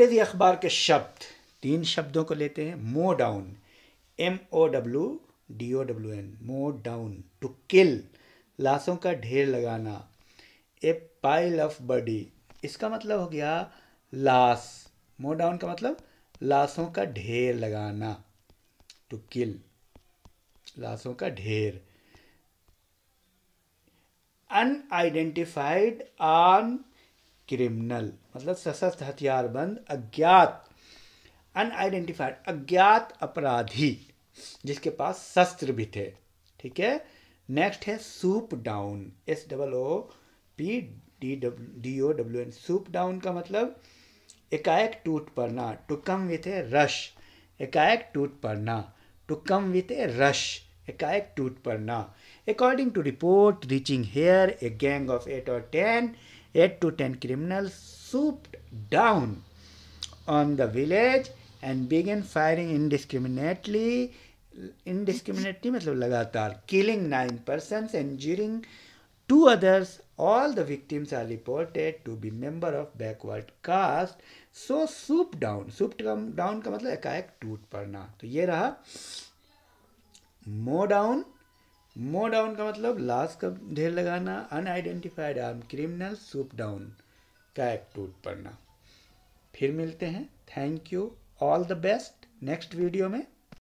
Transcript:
मुबतदी अखबार के शब्द तीन शब्दों को लेते हैं mow down M O W D O W N mow down to kill लाशों का ढेर लगाना ए पाइल ऑफ बॉडी इसका मतलब हो गया लाश मो डाउन का मतलब लाशों का ढेर लगाना टू किल लाशों का ढेर अनआइडेंटिफाइड ऑन क्रिमिनल मतलब सशस्त्र हथियारबंद अज्ञात अनआइडेंटिफाइड अज्ञात अपराधी जिसके पास शस्त्र भी थे ठीक है नेक्स्ट है swoop down S double O P D D O W N swoop down का मतलब एकाएक टूट पड़ना to come with a rush एकाएक टूट पड़ना to come with a rush एकाएक टूट पड़ना according to report reaching here a gang of eight और ten eight to ten criminal swooped down on the village and begin firing indiscriminately indiscriminately मतलब लगातार killing nine person and injuring to others all the victims are reported to be member of backward caste so swoop down swoop down का मतलब एकाएक टूट पड़ना तो ये रहा मो डाउन मो डाउन का मतलब लाश का ढेर लगाना unidentified arm criminal swoop down का एक टूट पड़ना फिर मिलते हैं thank you all the best next video में